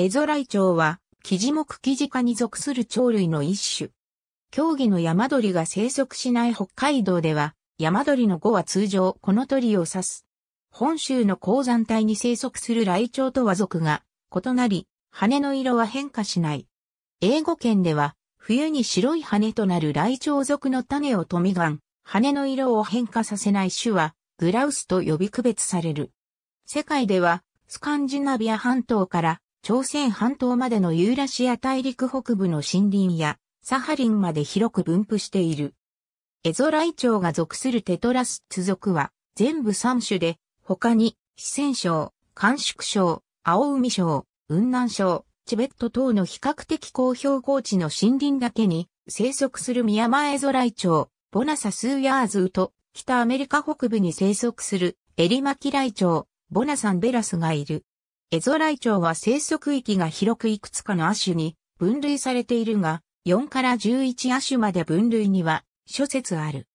エゾライチョウは、キジ目キジ科に属する鳥類の一種。競技の山鳥が生息しない北海道では、山鳥の語は通常この鳥を指す。本州の高山帯に生息するライチョウとは属が異なり、羽の色は変化しない。英語圏では、冬に白い羽となるライチョウ属の種をトミガン、羽の色を変化させない種は、グラウスと呼び区別される。世界では、スカンジナビア半島から朝鮮半島までのユーラシア大陸北部の森林やサハリンまで広く分布している。エゾライチョウが属するテトラスツ属は全部3種で、他に四川省、甘粛省、青海省、雲南省、チベット等の比較的高標高地の森林だけに生息するミヤマエゾライチョウ、ボナサスーヤーズウと北アメリカ北部に生息するエリマキライチョウ、ボナサンベラスがいる。エゾライチョウは生息域が広くいくつかの亜種に分類されているが、4から11亜種まで分類には諸説ある。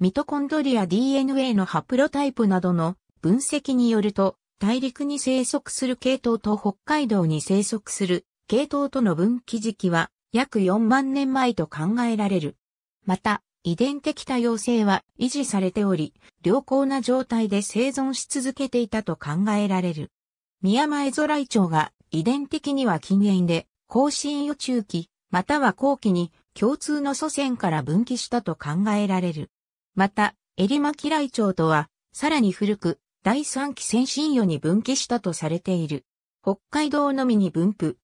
ミトコンドリア DNA のハプロタイプなどの分析によると、大陸に生息する系統と北海道に生息する系統との分岐時期は約4万年前と考えられる。また、遺伝的多様性は維持されており、良好な状態で生存し続けていたと考えられる。宮前空井町が遺伝的には近縁で、後進予中期、または後期に共通の祖先から分岐したと考えられる。また、エリマイチョ町とは、さらに古く、第三期先進予に分岐したとされている。北海道のみに分布。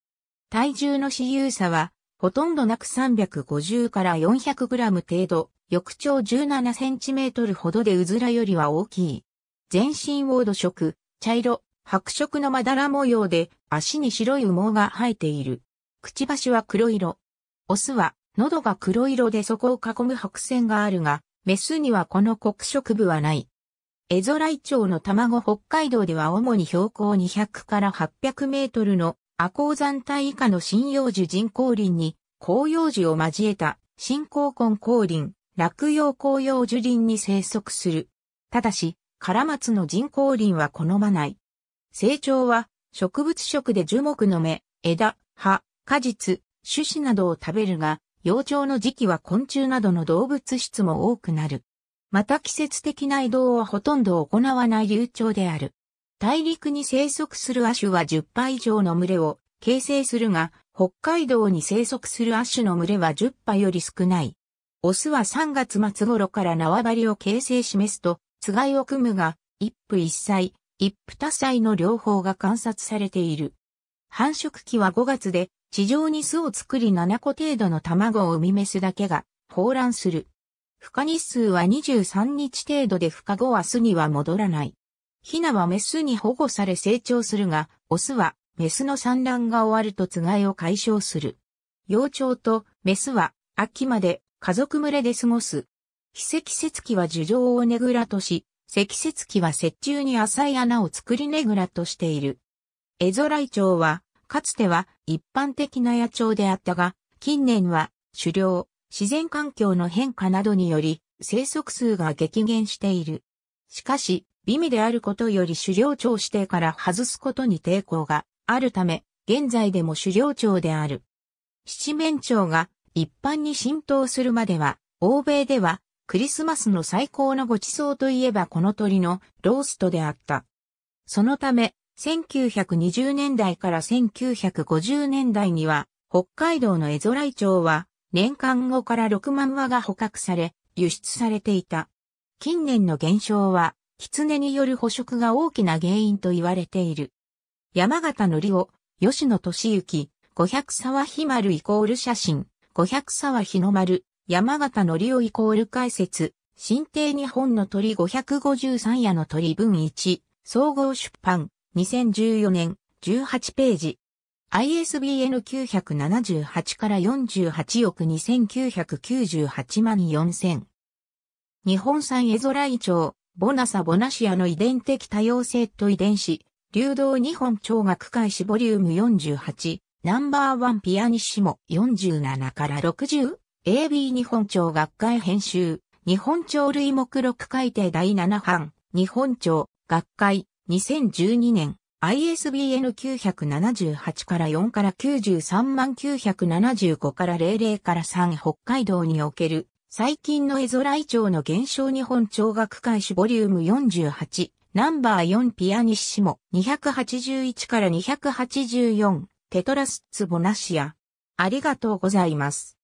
体重の私有差は、ほとんどなく350から400グラム程度、翌長17センチメートルほどでうずらよりは大きい。全身を土色、茶色、白色のまだら模様で足に白い羽毛が生えている。くちばしは黒色。オスは喉が黒色でそこを囲む白線があるが、メスにはこの黒色部はない。エゾライチョウの卵北海道では主に標高200から800メートルのウ高山帯以下の針葉樹人工林に紅葉樹を交えた新高根高林、落葉紅葉樹林に生息する。ただし、カラマツの人工林は好まない。成長は植物食で樹木の芽、枝、葉、果実、種子などを食べるが、幼鳥の時期は昆虫などの動物質も多くなる。また季節的な移動はほとんど行わない流鳥である。大陸に生息する亜種は10羽以上の群れを形成するが、北海道に生息する亜種の群れは10羽より少ない。オスは3月末頃から縄張りを形成しメスと、つがいを組むが、一夫一妻、一夫多妻の両方が観察されている。繁殖期は5月で、地上に巣を作り7個程度の卵を産みメスだけが、放卵する。孵化日数は23日程度で孵化後は巣には戻らない。ヒナはメスに保護され成長するが、オスはメスの産卵が終わるとつがいを解消する。幼鳥とメスは秋まで家族群れで過ごす。非積雪期は樹上をねぐらとし、積雪期は雪中に浅い穴を作りねぐらとしている。エゾライチョウは、かつては一般的な野鳥であったが、近年は狩猟、自然環境の変化などにより生息数が激減している。しかし、美味であることより狩猟鳥指定から外すことに抵抗があるため、現在でも狩猟鳥である。七面鳥が一般に浸透するまでは、欧米ではクリスマスの最高のご馳走といえばこの鳥のローストであった。そのため、1920年代から1950年代には、北海道のエゾライチョウは、年間後から6万羽が捕獲され、輸出されていた。近年の減少は、狐による捕食が大きな原因と言われている。山形のりオ、吉野敏行、500沢ひまるイコール写真、500沢日の丸、山形のりをイコール解説、新定日本の鳥553夜の鳥文1、総合出版、2014年、18ページ。ISBN 978から48億2998万4000。日本産エゾライチョウ、ボナサボナシアの遺伝的多様性と遺伝子、流動日本聴学開始ボリューム48、ナンバーワンピアニッシモ47から60。AB 日本町学会編集、日本庁類目録改定第7版、日本町学会、2012年、ISBN 978から4から93万975から00から3北海道における最近の絵空イチョウの現象日本庁学会誌ボリューム48ナンバー4ピアニッシモ281から284テトラスツボナシアありがとうございます。